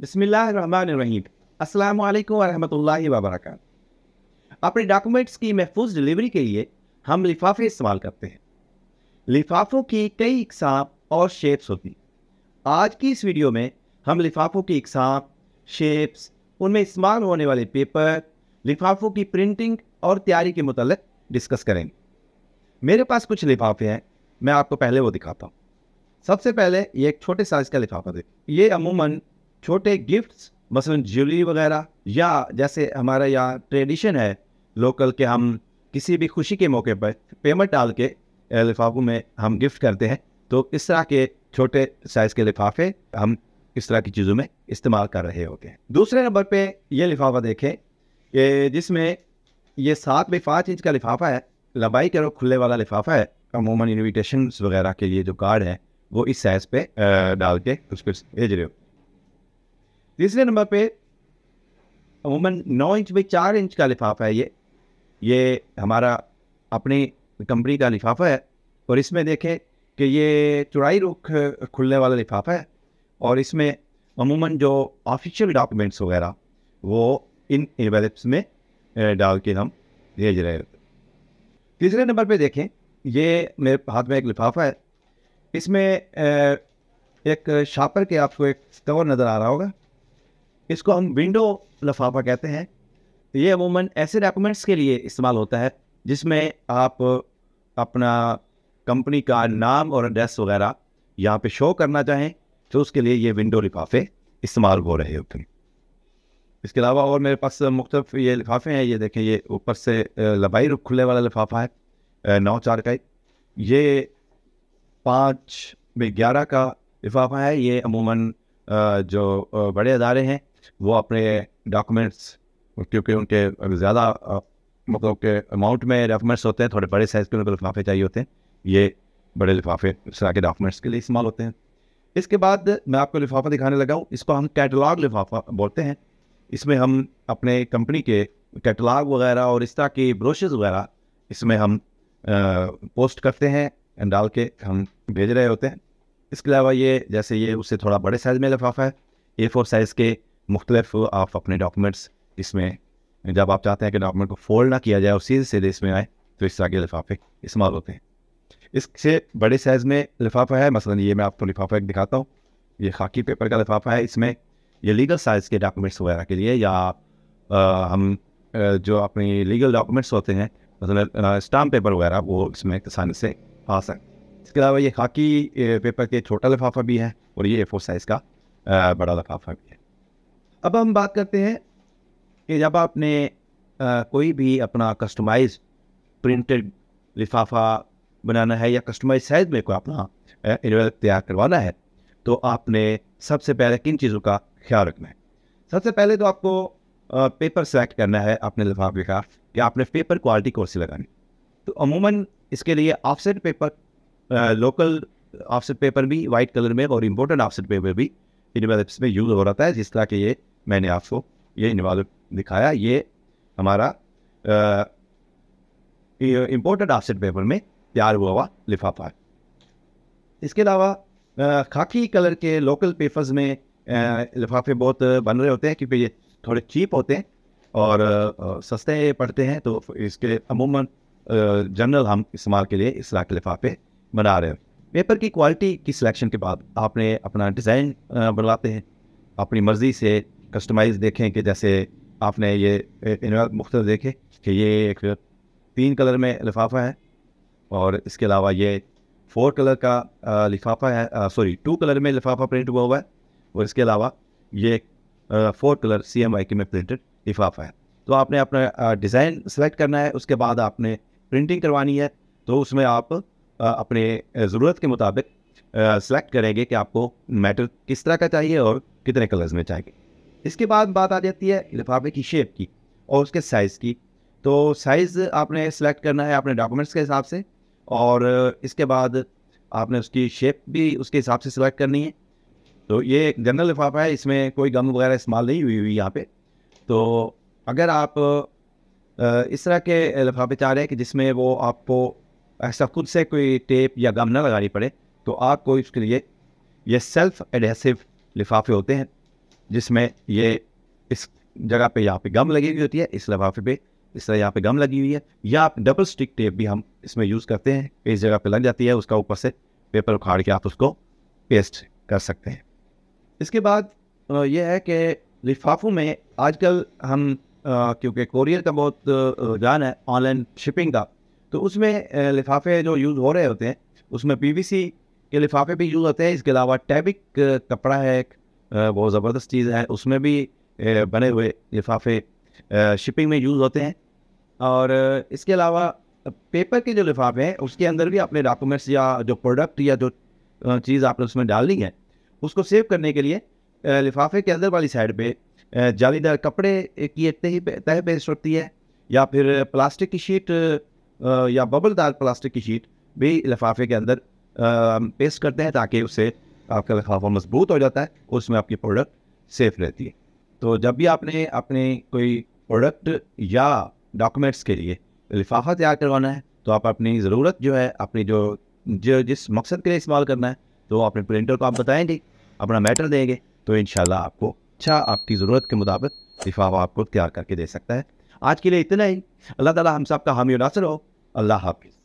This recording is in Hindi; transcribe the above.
बसमीम अल्लाम वरहमल अपने डॉक्यूमेंट्स की महफूज डिलीवरी के लिए हम लिफाफे इस्तेमाल करते हैं लिफाफों की कई इकसाम और शेप्स होती आज की इस वीडियो में हम लिफाफों की इकसाम शेप्स उनमें इस्तेमाल होने वाले पेपर लिफाफों की प्रिंटिंग और तैयारी के मतलब डिस्कस करेंगे मेरे पास कुछ लिफाफे हैं मैं आपको पहले वो दिखाता हूँ सबसे पहले ये एक छोटे साइज़ का लिफाफा देख ये अमूमन छोटे गिफ्ट्स मसलन ज्वेलरी वगैरह या जैसे हमारा यहाँ ट्रेडिशन है लोकल के हम किसी भी खुशी के मौके पर पेमेंट डाल के लिफाफों में हम गिफ्ट करते हैं तो इस तरह के छोटे साइज़ के लिफाफे हम इस तरह की चीज़ों में इस्तेमाल कर रहे होते हैं दूसरे नंबर पे ये लिफाफा देखें कि जिसमें ये सात बाई पाँच इंच का लिफाफा है लंबाई करो खुले वाला लिफाफा है अमूमन इन्विटेशन वगैरह के लिए जो कार्ड है वो इस साइज़ पे डाल के उस पर भेज रहे हो तीसरे नंबर पे अमूमन नौ इंच बाई चार इंच का लिफाफा है ये ये हमारा अपनी कंपनी का लिफाफा है और इसमें देखें कि ये चौड़ाई रुख खुलने वाला लिफाफा है और इसमें अमूमन जो ऑफिशियल डॉक्यूमेंट्स वगैरह वो इन एवेलप्स में डाल के हम भेज रहे हैं तीसरे नंबर पे देखें ये मेरे हाथ में एक लिफाफा है इसमें एक शापर के आपको एक कवर नज़र आ रहा होगा इसको हम विंडो लफाफा कहते हैं तो ये अमूमन ऐसे डॉक्यूमेंट्स के लिए इस्तेमाल होता है जिसमें आप अपना कंपनी का नाम और एड्रेस वगैरह यहाँ पे शो करना चाहें तो उसके लिए ये विंडो लिफाफे इस्तेमाल हो रहे होते हैं इसके अलावा और मेरे पास मुख्तफ ये लिफाफे हैं ये देखें ये ऊपर से लबाई रुख खुलने वाला लिफाफा है नौ चार का ये पाँच में ग्यारह का लिफाफा है ये अमूमन जो बड़े अदारे हैं वो अपने डॉक्यूमेंट्स क्योंकि उनके ज़्यादा मतलब के अमाउंट में डॉक्यूमेंट्स होते हैं थोड़े बड़े साइज़ के उनको लिफाफे चाहिए होते हैं ये बड़े लिफाफे इस तरह के डॉक्यूमेंट्स के लिए इस्तेमाल होते हैं इसके बाद मैं आपको लिफाफा दिखाने लगा हूँ इसको हम कैटलाग लिफाफा बोलते हैं इसमें हम अपने कंपनी के कैटलाग वगैरह और इस तरह के ब्रोशेज वगैरह इसमें हम पोस्ट करते हैं डाल के हम भेज रहे होते हैं इसके अलावा ये जैसे ये उससे थोड़ा बड़े साइज़ में लिफाफा है ए फोर साइज़ के मुख्तलिफ आप अपने डॉक्यूमेंट्स इसमें जब आप चाहते हैं कि डॉक्यूमेंट को फोल्ड ना किया जाए और सीधे सीधे इसमें आए तो इस तरह के लिफाफे इस्तेमाल होते हैं इससे बड़े साइज़ में लिफाफा है मसलन ये मैं आपको लिफाफा एक दिखाता हूँ ये खाकी पेपर का लिफाफा है इसमें ये लीगल साइज़ के डॉक्यूमेंट्स वगैरह के लिए या आ, हम जो अपने लीगल डॉक्यूमेंट्स होते हैं मतलब स्टाम्प पेपर वगैरह वो इसमें आसानी से आ सकते इसके अलावा ये खाकी पेपर के छोटा लिफाफा भी है और ये ए फोर साइज़ का बड़ा लिफाफा भी है अब हम बात करते हैं कि जब आपने आ, कोई भी अपना कस्टमाइज प्रिंटेड लिफाफा बनाना है या कस्टमाइज साइज में कोई अपना इन्वेल्प तैयार करवाना है तो आपने सबसे पहले किन चीज़ों का ख्याल रखना है सबसे पहले तो आपको आ, पेपर सेलेक्ट करना है अपने लिफाफे का या आपने पेपर क्वालिटी सी लगानी तो अमूमन इसके लिए ऑफसेट पेपर आ, लोकल ऑफसेट पेपर भी वाइट कलर में और इम्पोर्टेंट ऑफसेट पेपर भी इन में यूज़ हो रहा है जिस तरह के ये मैंने आपको ये इन्वॉल्व दिखाया ये हमारा इम्पोर्टेड आफसेट पेपर में तैयार हुआ हुआ लिफाफा है इसके अलावा खाकी कलर के लोकल पेपर्स में लिफाफे बहुत बन रहे होते हैं क्योंकि ये थोड़े चीप होते हैं और सस्ते पड़ते हैं तो इसके अमूमन जनरल हम इस्तेमाल के लिए इस के लिफाफे बना रहे हैं पेपर की क्वालिटी की सिलेक्शन के बाद आपने अपना डिज़ाइन बनवाते हैं अपनी मर्ज़ी से कस्टमाइज देखें कि जैसे आपने ये मुख्त देखे कि ये एक तीन कलर में लिफाफा है और इसके अलावा ये फोर कलर का लिफाफा है सॉरी टू कलर में लिफाफा प्रिंट हुआ हुआ है और इसके अलावा ये four colour C M Y K में प्रिंटेड लिफाफा है तो आपने अपना डिज़ाइन सेलेक्ट करना है उसके बाद आपने प्रिंटिंग करवानी है तो उसमें आप अपने ज़रूरत के मुताबिक सेलेक्ट करेंगे कि आपको मैटर किस तरह का चाहिए और कितने कलर्स में चाहिए इसके बाद बात आ जाती है लिफाफे की शेप की और उसके साइज़ की तो साइज़ आपने सेलेक्ट करना है अपने डॉक्यूमेंट्स के हिसाब से और इसके बाद आपने उसकी शेप भी उसके हिसाब से सिलेक्ट करनी है तो ये एक जनरल लिफाफा है इसमें कोई गम वगैरह इस्तेमाल नहीं हुई हुई यहाँ पे तो अगर आप इस तरह के लिफाफे चाह रहे हैं कि जिसमें वो आपको ऐसा खुद से कोई टेप या गम ना लगानी पड़े तो आपको इसके लिए ये सेल्फ एडहेसिव लिफाफे होते हैं जिसमें ये इस जगह पे यहाँ पे गम लगी हुई होती है इस लफाफे पे इस तरह यहाँ पे गम लगी हुई है या आप डबल स्टिक टेप भी हम इसमें यूज़ करते हैं इस जगह पे लग जाती है उसका ऊपर से पेपर उखाड़ के आप उसको पेस्ट कर सकते हैं इसके बाद यह है कि लिफाफों में आजकल हम क्योंकि कोरियर का बहुत जान है ऑनलाइन शिपिंग का तो उसमें लिफाफे जो यूज़ हो रहे होते हैं उसमें पी के लिफाफे भी यूज़ होते हैं इसके अलावा टैबिक कपड़ा है बहुत ज़बरदस्त चीज़ है उसमें भी बने हुए लिफाफे शिपिंग में यूज़ होते हैं और इसके अलावा पेपर के जो लिफाफे हैं उसके अंदर भी अपने डॉक्यूमेंट्स या जो प्रोडक्ट या जो चीज़ आपने उसमें डालनी है उसको सेव करने के लिए लिफाफे के अंदर वाली साइड पे जालीदार कपड़े की एक तह तह पेस्ट होती है या फिर प्लास्टिक की शीट या बबलदार प्लास्टिक की शीट भी लिफाफे के अंदर पेस्ट करते हैं ताकि उसे आपका लिफाफा मजबूत हो जाता है उसमें आपकी प्रोडक्ट सेफ रहती है तो जब भी आपने अपने कोई प्रोडक्ट या डॉक्यूमेंट्स के लिए लिफाफा तैयार करवाना है तो आप अपनी ज़रूरत जो है अपनी जो जो जिस मकसद के लिए इस्तेमाल करना है तो अपने प्रिंटर को आप बताएंगे अपना मैटर देंगे तो इन आपको अच्छा आपकी ज़रूरत के मुताबिक लिफाफा आपको तैयार करके दे सकता है आज के लिए इतना ही अल्लाह ताली हम सब का हामी नासर हो अल्लाह हाफिज़